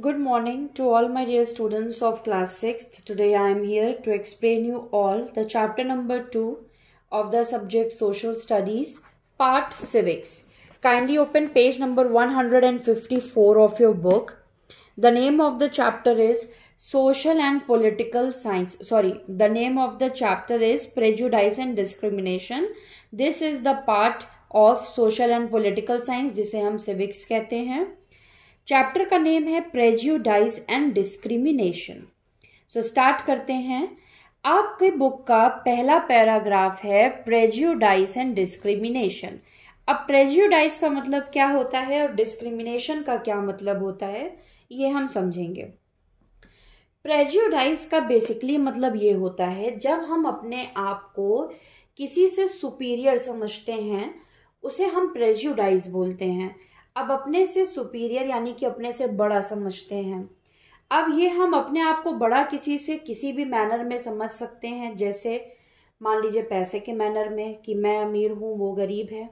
Good morning to all my dear students of class 6th. Today I am here to explain you all the chapter number 2 of the subject social studies part civics. Kindly open page number 154 of your book. The name of the chapter is social and political science. Sorry, the name of the chapter is prejudice and discrimination. This is the part of social and political science जिसे हम civics chapter का name है prejudice and discrimination so start करते हैं आपके book का पहला paragraph है प्रेजियोडाइज एंड डिस्क्रिमिनेशन अब प्रेजियोडाइज का मतलब क्या होता है और डिस्क्रिमिनेशन का क्या मतलब होता है ये हम समझेंगे प्रेजियोडाइज का बेसिकली मतलब ये होता है जब हम अपने आप को किसी से सुपीरियर समझते हैं उसे हम प्रेजियोडाइज बोलते हैं अब अपने से सुपीरियर यानी कि अपने से बड़ा समझते हैं अब ये हम अपने आप को बड़ा किसी से किसी भी मैनर में समझ सकते हैं जैसे मान लीजिए पैसे के मैनर में कि मैं अमीर हूँ वो गरीब है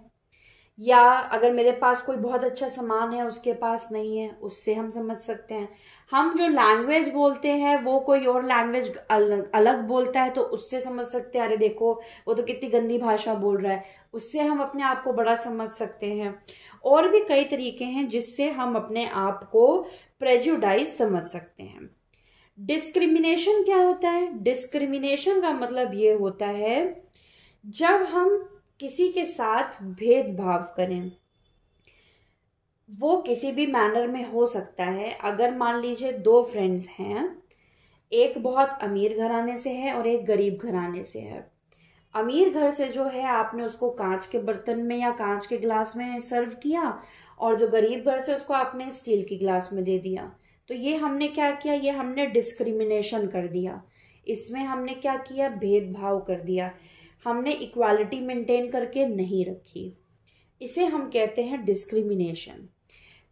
या अगर मेरे पास कोई बहुत अच्छा सामान है उसके पास नहीं है उससे हम समझ सकते हैं हम जो लैंग्वेज बोलते हैं वो कोई और लैंग्वेज अलग अलग बोलता है तो उससे समझ सकते हैं अरे देखो वो तो कितनी गंदी भाषा बोल रहा है उससे हम अपने आप को बड़ा समझ सकते हैं और भी कई तरीके हैं जिससे हम अपने आप को प्रेजुडाइज समझ सकते हैं डिस्क्रिमिनेशन क्या होता है डिस्क्रिमिनेशन का मतलब ये होता है जब हम किसी के साथ भेदभाव करें वो किसी भी मैनर में हो सकता है अगर मान लीजिए दो फ्रेंड्स हैं एक बहुत अमीर घराने से है और एक गरीब घराने से है अमीर घर से जो है आपने उसको कांच के बर्तन में या कांच के ग्लास में सर्व किया और जो गरीब घर से उसको आपने स्टील की ग्लास में दे दिया तो ये हमने क्या किया ये हमने डिस्क्रिमिनेशन कर दिया इसमें हमने क्या किया भेदभाव कर दिया हमने इक्वालिटी मेंटेन करके नहीं रखी इसे हम कहते हैं डिस्क्रिमिनेशन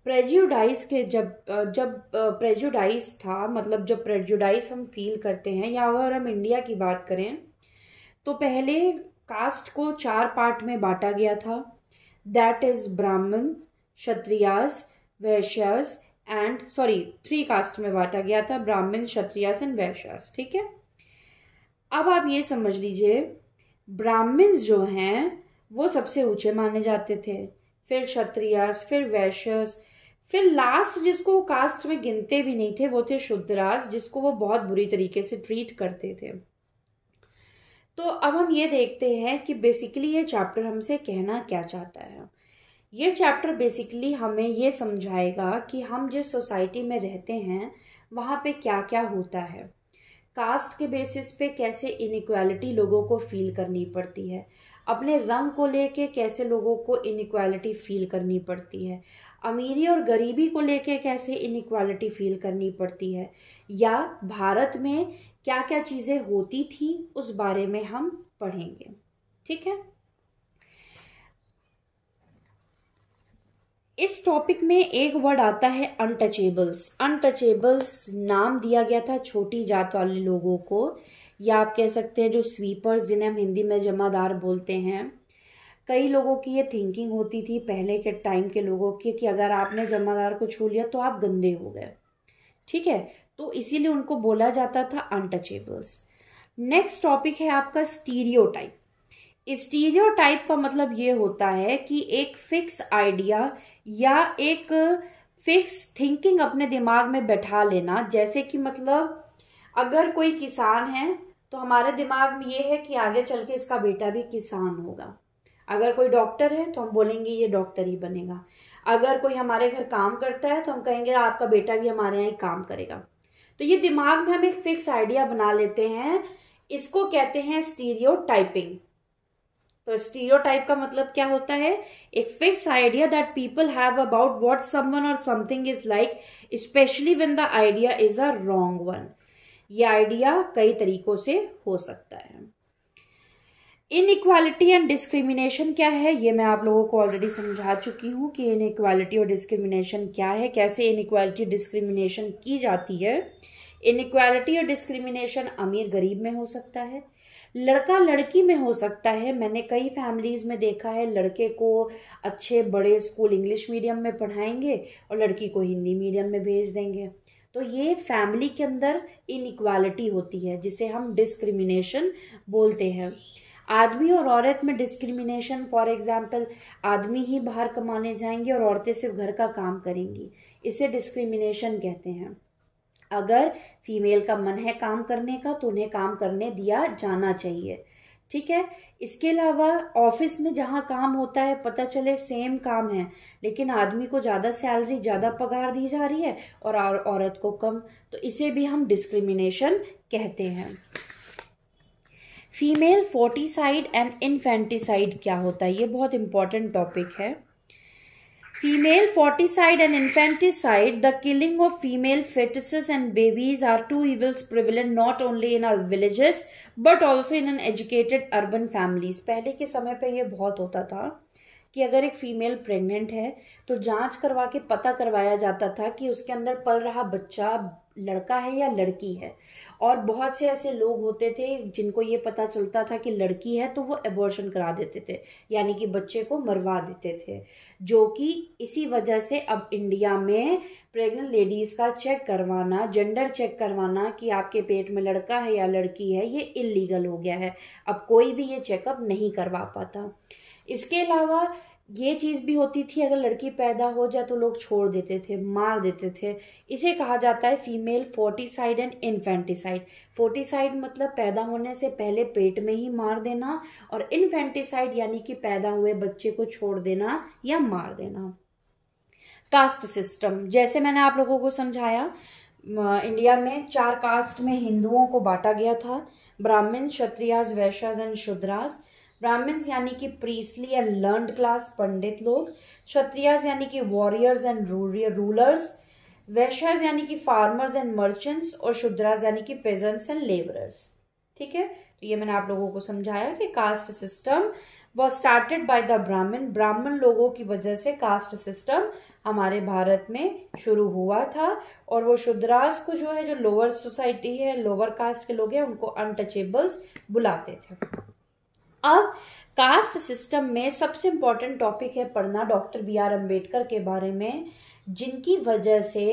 प्रेजुडाइज के जब जब प्रेजुडाइज था मतलब जब प्रेजुडाइज हम फील करते हैं या अगर हम इंडिया की बात करें तो पहले कास्ट को चार पार्ट में बांटा गया था that is Brahmin Kshatriyas Vaishyas and sorry three caste में बांटा गया था ब्राह्मण क्षत्रियास एंड वैश्यस ठीक है अब आप ये समझ लीजिए ब्राह्मण्स जो हैं वो सबसे ऊंचे माने जाते थे फिर क्षत्रिय फिर वैश्यस फिर लास्ट जिसको वो कास्ट में गिनते भी नहीं थे वो थे शुद्रास जिसको वो बहुत बुरी तरीके से ट्रीट करते थे तो अब हम ये देखते हैं कि बेसिकली ये चैप्टर हमसे कहना क्या चाहता है ये चैप्टर बेसिकली हमें ये समझाएगा कि हम जिस सोसाइटी में रहते हैं वहाँ पे क्या क्या होता है कास्ट के बेसिस पे कैसे इनक्वालिटी लोगों को फील करनी पड़ती है अपने रंग को लेके कैसे लोगों को इनक्वालिटी फील करनी पड़ती है अमीरी और गरीबी को लेके कैसे इनक्वालिटी फील करनी पड़ती है या भारत में क्या क्या चीज़ें होती थी उस बारे में हम पढ़ेंगे ठीक है इस टॉपिक में एक वर्ड आता है अनटचेबल्स अनटचेबल्स नाम दिया गया था छोटी जात वाले लोगों को या आप कह सकते हैं जो स्वीपर्स जिन्हें हम हिंदी में जमादार बोलते हैं कई लोगों की ये थिंकिंग होती थी पहले के टाइम के लोगों की कि अगर आपने जमादार को छू लिया तो आप गंदे हो गए ठीक है तो इसीलिए उनको बोला जाता था अनटचेबल्स नेक्स्ट टॉपिक है आपका स्टीरियोटाइप स्टीरियोटाइप का मतलब ये होता है कि एक फिक्स आइडिया या एक फिक्स थिंकिंग अपने दिमाग में बैठा लेना जैसे कि मतलब अगर कोई किसान है तो हमारे दिमाग में ये है कि आगे चल के इसका बेटा भी किसान होगा अगर कोई डॉक्टर है तो हम बोलेंगे ये डॉक्टर ही बनेगा अगर कोई हमारे घर काम करता है तो हम कहेंगे आपका बेटा भी हमारे यहाँ ही काम करेगा तो ये दिमाग में हम एक फिक्स आइडिया बना लेते हैं इसको कहते हैं स्टीरियो टाइपिंग तो स्टीरियोटाइप का मतलब क्या होता है एक fix idea that people have about what someone or something is like specially when the idea is a wrong one ये आइडिया कई तरीकों से हो सकता है इनइक्वालिटी एंड डिस्क्रिमिनेशन क्या है ये मैं आप लोगों को ऑलरेडी समझा चुकी हूं कि इनइक्वालिटी और डिस्क्रिमिनेशन क्या है कैसे इनइक्वालिटी डिस्क्रिमिनेशन की जाती है इनइक्वालिटी और डिस्क्रिमिनेशन अमीर गरीब में हो सकता है लड़का लड़की में हो सकता है मैंने कई फैमिलीज में देखा है लड़के को अच्छे बड़े स्कूल इंग्लिश मीडियम में पढ़ाएंगे और लड़की को हिंदी मीडियम में भेज देंगे तो ये फैमिली के अंदर इनइक्वालिटी होती है जिसे हम डिस्क्रिमिनेशन बोलते हैं आदमी और औरत में डिस्क्रिमिनेशन फॉर एग्जाम्पल आदमी ही बाहर कमाने जाएंगे और औरतें सिर्फ घर का काम करेंगी इसे डिस्क्रिमिनेशन कहते हैं अगर फीमेल का मन है काम करने का तो उन्हें काम करने दिया जाना चाहिए ठीक है इसके अलावा ऑफिस में जहाँ काम होता है पता चले सेम काम है लेकिन आदमी को ज़्यादा सैलरी ज़्यादा पगार दी जा रही है और औरत को कम तो इसे भी हम डिस्क्रिमिनेशन कहते हैं फीमेल फोर्टिसाइड एंड इन्फेंटिसाइड क्या होता है ये बहुत इंपॉर्टेंट टॉपिक है female foeticide and infanticide the killing of female foetuses and babies are two evils prevalent not only in our villages but also in an educated urban families पहले के समय पर यह बहुत होता था कि अगर एक फीमेल प्रेग्नेंट है तो जांच करवा के पता करवाया जाता था कि उसके अंदर पल रहा बच्चा लड़का है या लड़की है और बहुत से ऐसे लोग होते थे जिनको ये पता चलता था कि लड़की है तो वो एबॉर्शन करा देते थे यानी कि बच्चे को मरवा देते थे जो कि इसी वजह से अब इंडिया में प्रेग्नेंट लेडीज़ का चेक करवाना जेंडर चेक करवाना कि आपके पेट में लड़का है या लड़की है ये इलीगल हो गया है अब कोई भी ये चेकअप नहीं करवा पाता इसके अलावा ये चीज़ भी होती थी अगर लड़की पैदा हो जाए तो लोग छोड़ देते थे मार देते थे इसे कहा जाता है female foeticide and infanticide foeticide मतलब पैदा होने से पहले पेट में ही मार देना और इन्फेंटिसाइड यानी कि पैदा हुए बच्चे को छोड़ देना या मार देना कास्ट सिस्टम जैसे मैंने आप लोगों को समझाया इंडिया में चार कास्ट में हिंदुओं को बांटा गया था ब्राह्मण क्षत्रियाज वैश्यज एंड शुद्राज ब्राह्मण्स यानी कि प्रीसली एंड लर्न क्लास पंडित लोग क्षत्रियस यानी कि वॉरियर्स एंड रूलर्स वैश्याज यानी कि फार्मर्स एंड मर्चेंट्स और शुद्राज यानी कि पेजेंट्स एंड लेबरर्स ठीक है तो ये मैंने आप लोगों को समझाया कि caste system was started by the Brahmin ब्राह्मण लोगों की वजह से कास्ट सिस्टम हमारे भारत में शुरू हुआ था और वो शुद्राज को जो है जो लोअर सोसाइटी है लोअर कास्ट के लोग हैं उनको अनटचेबल्स बुलाते थे अब कास्ट सिस्टम में सबसे इम्पोर्टेंट टॉपिक है पढ़ना डॉक्टर बी आर अम्बेडकर के बारे में जिनकी वजह से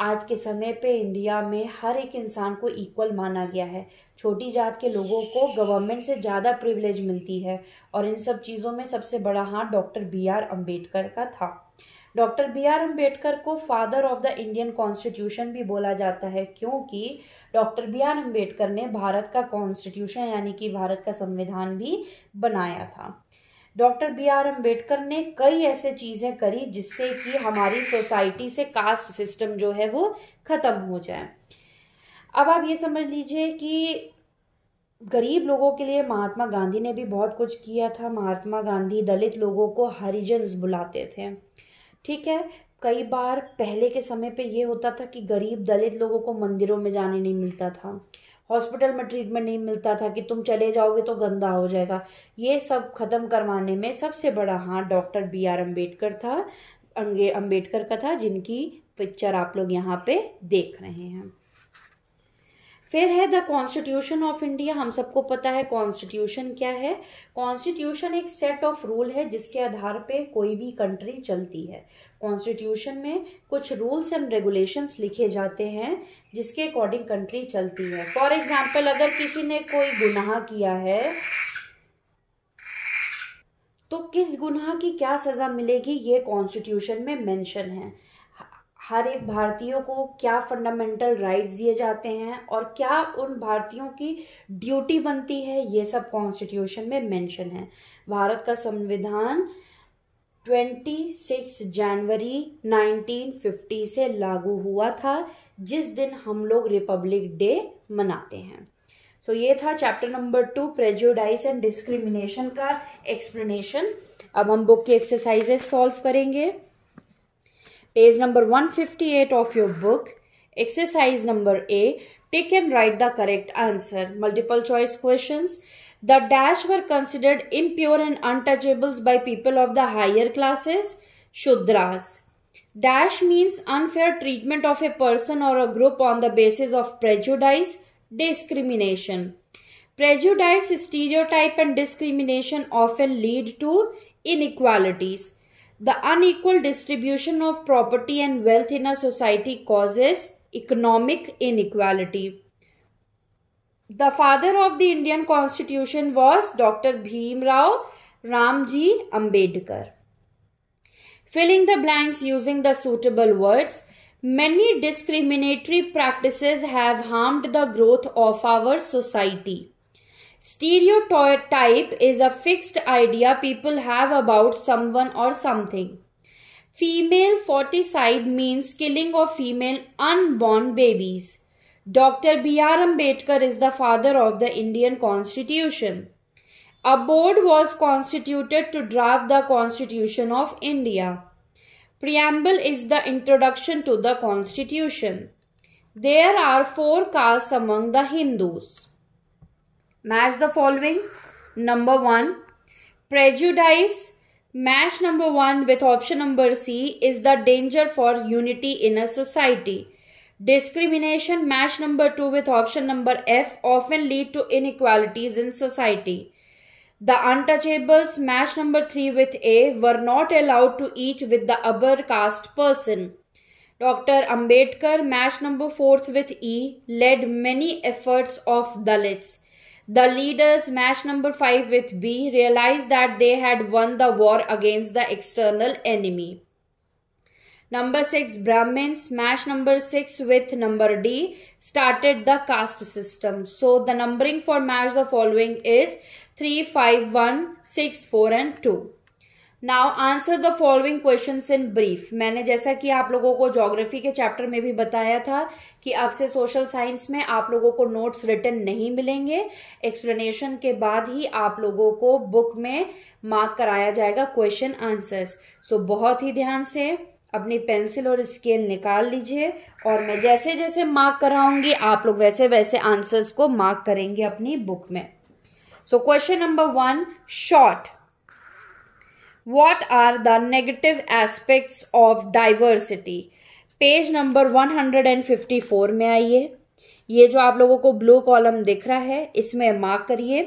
आज के समय पे इंडिया में हर एक इंसान को इक्वल माना गया है छोटी जात के लोगों को गवर्नमेंट से ज़्यादा प्रिविलेज मिलती है और इन सब चीज़ों में सबसे बड़ा हाथ डॉक्टर बी आर अम्बेडकर का था डॉक्टर बी आर अम्बेडकर को father of the Indian constitution भी बोला जाता है क्योंकि डॉक्टर बी आर अम्बेडकर ने भारत का कॉन्स्टिट्यूशन यानी कि भारत का संविधान भी बनाया था डॉक्टर बी आर अम्बेडकर ने कई ऐसे चीज़ें करी जिससे कि हमारी सोसाइटी से कास्ट सिस्टम जो है वो ख़त्म हो जाए अब आप ये समझ लीजिए कि गरीब लोगों के लिए महात्मा गांधी ने भी बहुत कुछ किया था महात्मा गांधी दलित लोगों को हरिजन्स बुलाते थे ठीक है कई बार पहले के समय पे ये होता था कि गरीब दलित लोगों को मंदिरों में जाने नहीं मिलता था हॉस्पिटल में ट्रीटमेंट नहीं मिलता था कि तुम चले जाओगे तो गंदा हो जाएगा ये सब ख़त्म करवाने में सबसे बड़ा हाथ डॉक्टर बी आर अम्बेडकर था अंगे अम्बेडकर का था जिनकी पिक्चर आप लोग यहाँ पे देख रहे हैं फिर है द कॉन्स्टिट्यूशन ऑफ इंडिया हम सबको पता है कॉन्स्टिट्यूशन क्या है कॉन्स्टिट्यूशन एक सेट ऑफ रूल है जिसके आधार पे कोई भी कंट्री चलती है कॉन्स्टिट्यूशन में कुछ रूल्स एंड रेगुलेशंस लिखे जाते हैं जिसके अकॉर्डिंग कंट्री चलती है फॉर एग्जाम्पल अगर किसी ने कोई गुनाह किया है तो किस गुनाह की क्या सज़ा मिलेगी ये कॉन्स्टिट्यूशन में मैंशन है हर एक भारतीयों को क्या फंडामेंटल राइट्स दिए जाते हैं और क्या उन भारतीयों की ड्यूटी बनती है ये सब कॉन्स्टिट्यूशन में मेंशन है भारत का संविधान 26 जनवरी 1950 से लागू हुआ था जिस दिन हम लोग रिपब्लिक डे मनाते हैं सो so, ये था chapter number two prejudice and discrimination का एक्सप्लेनेशन अब हम बुक की एक्सरसाइजेस सॉल्व करेंगे page number 158 of your book, exercise number A, take and write the correct answer. Multiple choice questions. The dash were considered impure and untouchables by people of the higher classes, Shudras. Dash means unfair treatment of a person or a group on the basis of prejudice, discrimination. Prejudice, stereotype and discrimination often lead to inequalities. The unequal distribution of property and wealth in a society causes economic inequality. The father of the Indian constitution was Dr. Bhim Rao Ramji Ambedkar. Filling the blanks using the suitable words. Many discriminatory practices have harmed the growth of our society. Stereotype is a fixed idea people have about someone or something. Female foeticide means killing of female unborn babies. Dr. B.R. Ambedkar is the father of the Indian Constitution. A board was constituted to draft the Constitution of India. Preamble is the introduction to the Constitution. There are four castes among the Hindus. Match the following. Number 1. Prejudice. Match number 1 with option number C is the danger for unity in a society. Discrimination match number 2 with option number F often lead to inequalities in society. The untouchables match number 3 with A were not allowed to eat with the upper caste person. Dr. Ambedkar match number 4 with E led many efforts of Dalits. The leaders, match number 5 with B, realized that they had won the war against the external enemy. Number 6, Brahmins, match number 6 with number D, started the caste system. So, the numbering for match the following is 3, 5, 1, 6, 4 and 2. Now answer the following question in brief मैंने जैसा कि आप लोगों को geography के chapter में भी बताया था कि अब से सोशल साइंस में आप लोगों को नोट्स रिटर्न नहीं मिलेंगे एक्सप्लेनेशन के बाद ही आप लोगों को बुक में मार्क कराया जाएगा क्वेश्चन आंसर्स सो बहुत ही ध्यान से अपनी पेंसिल और स्केल निकाल लीजिए और मैं जैसे जैसे मार्क कराऊंगी आप लोग वैसे वैसे आंसर्स को मार्क करेंगे अपनी बुक में so question number one short what are the negative aspects of diversity page number 154 में आइए ये जो आप लोगों को ब्लू कॉलम दिख रहा है इसमें मार्क करिए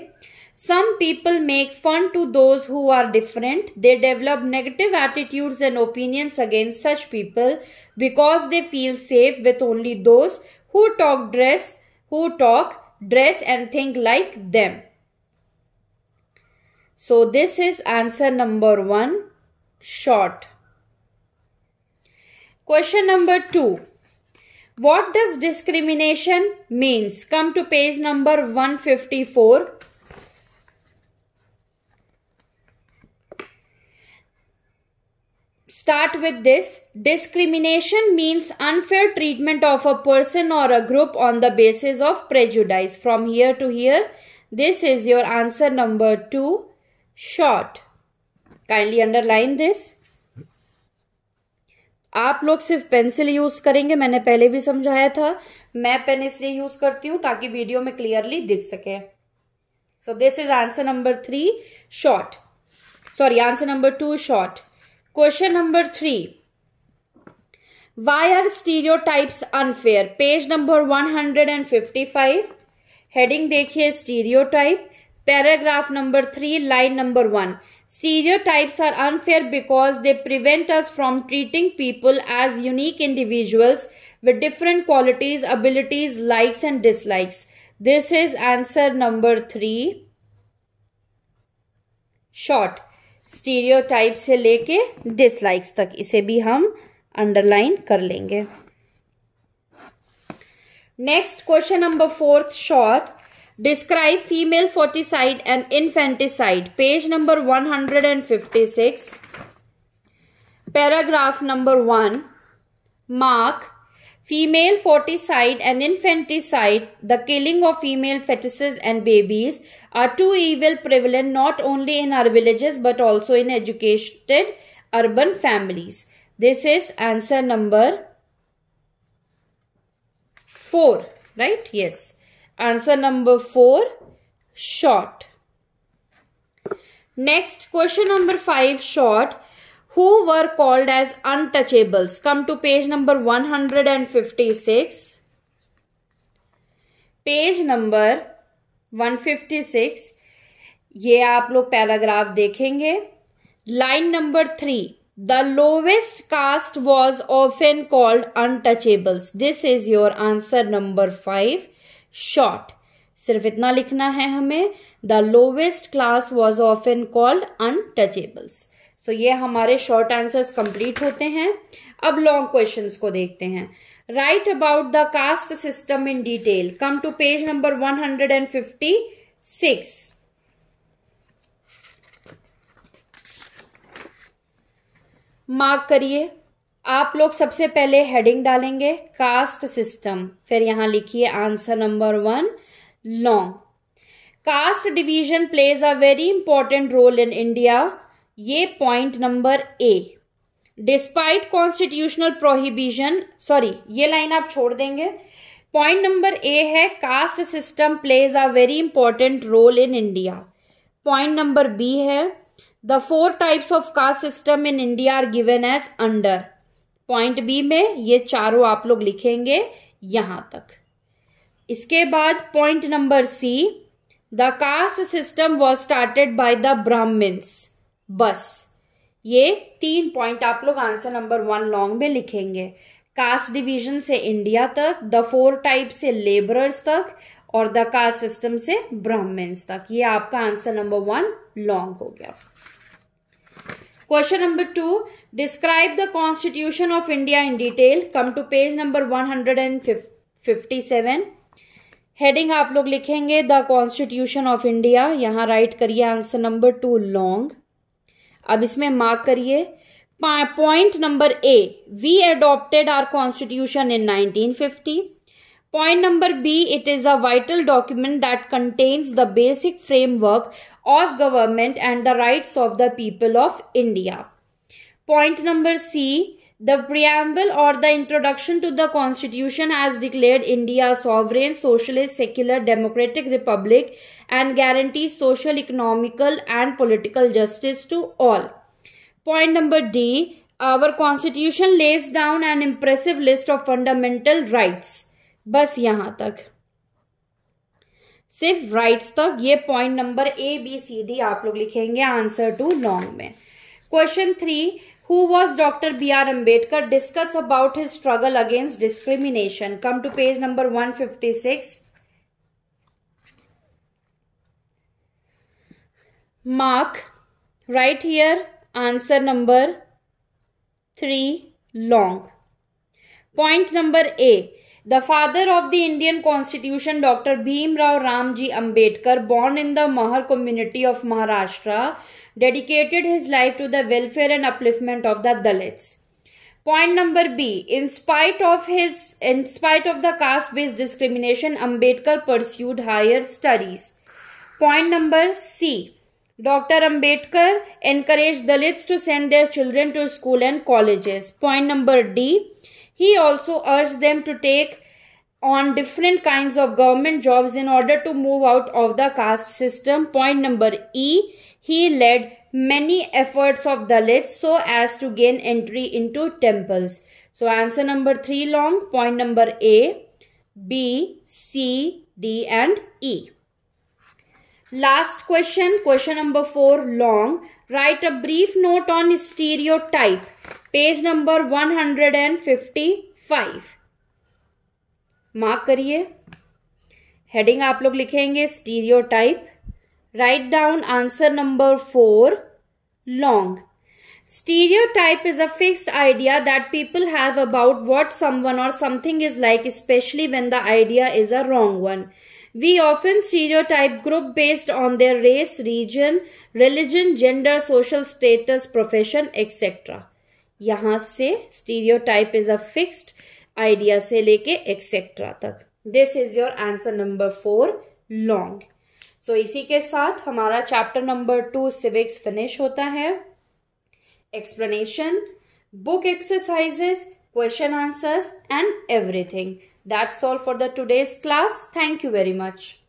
some people make fun to those who are different they develop negative attitudes and opinions against such people because they feel safe with only those who talk dress who talk dress and think like them So this is answer number 1 short. Question number 2. What does discrimination means? Come to page number 154. start with this. Discrimination means unfair treatment of a person or a group on the basis of prejudice. From here to here, this is your answer number 2. Short kindly underline this आप लोग सिर्फ pencil use करेंगे मैंने पहले भी समझाया था मैं पेन इसलिए यूज करती हूं ताकि वीडियो में क्लियरली दिख सके so this is answer number three short sorry answer number two short question number three why are unfair page number one hundred and fifty five heading देखिए type Paragraph number 3, line number 1. Stereotypes are unfair because they prevent us from treating people as unique individuals with different qualities, abilities, likes and dislikes. This is answer number 3. Short. Stereotypes से लेके dislikes तक इसे भी हम underline कर लेंगे next Describe female foeticide and infanticide. Page number 156. Paragraph number 1. Mark female foeticide and infanticide, the killing of female fetuses and babies, are two evils prevalent not only in our villages but also in educated urban families. This is answer number 4, right? Yes. Answer number four short next question number five short who were called as untouchables come to page number one hundred and fifty six page number one fifty six ये आप लोग paragraph देखेंगे line number three the lowest caste was often called untouchables this is your answer number five short सिर्फ इतना लिखना है हमें the lowest class was often called untouchables so ये हमारे शॉर्ट आंसर्स कंप्लीट होते हैं अब लॉन्ग क्वेश्चन को देखते हैं write about the caste system in detail come to page number 156 mark करिए आप लोग सबसे पहले हेडिंग डालेंगे कास्ट सिस्टम फिर यहां लिखिए answer number one long caste division plays a very important role in India ये point number A despite constitutional prohibition sorry ये लाइन आप छोड़ देंगे पॉइंट नंबर ए है caste system plays a very important role in India point number B है the four types of caste system in India are given as under point B में ये चारों आप लोग लिखेंगे यहां तक इसके बाद point number C the caste system was started by the Brahmins बस ये तीन पॉइंट आप लोग आंसर नंबर वन लॉन्ग में लिखेंगे कास्ट डिवीजन से इंडिया तक द फोर टाइप से लेबरर्स तक और द कास्ट सिस्टम से ब्राह्मण्स तक ये आपका आंसर नंबर वन लॉन्ग हो गया question number two Describe the Constitution of India in detail. Come to page number 157. Heading आप लोग लिखेंगे द कॉन्स्टिट्यूशन ऑफ इंडिया यहाँ राइट करिए आंसर नंबर टू लॉन्ग अब इसमें मार्क करिए point number A we adopted our constitution in 1950 point number B it is a vital document that contains the basic framework of government and the rights of the people of India point number C the preamble or the introduction to the constitution has declared India sovereign socialist secular democratic republic and guarantee social economical and political justice to all point number D our constitution lays down an impressive list of fundamental rights बस यहां तक सिर्फ rights तक ये point number A B C D आप लोग लिखेंगे answer two long में question three Who was Dr. B.R. Ambedkar? Discuss about his struggle against discrimination. Come to page number 156. Mark right here answer number 3 long. Point number A. The father of the Indian constitution Dr. Bhim Rao Ramji Ambedkar born in the Mahar community of Maharashtra dedicated his life to the welfare and upliftment of the Dalits. Point number B. In spite of his, in spite of the caste-based discrimination, Ambedkar pursued higher studies. Point number C. Dr. Ambedkar encouraged Dalits to send their children to school and colleges. Point number D. He also urged them to take on different kinds of government jobs in order to move out of the caste system. Point number E he led many efforts of Dalits so as to gain entry into temples. So answer number 3 long, point number A, B, C, D and E. Last question, question number 4 long. Write a brief note on stereotype. Page number 155. Mark Heading, heading आप लोग लिखेंगे stereotype. Write down answer number 4. Long. Stereotype is a fixed idea that people have about what someone or something is like especially when the idea is a wrong one. We often stereotype group based on their race, region, religion, gender, social status, profession, etc. Yahan se stereotype is a fixed idea se leke etc This is your answer number 4 long. सो इसी के साथ हमारा chapter number two civics finish होता है explanation book exercises question answers and everything that's all for the today's class thank you very much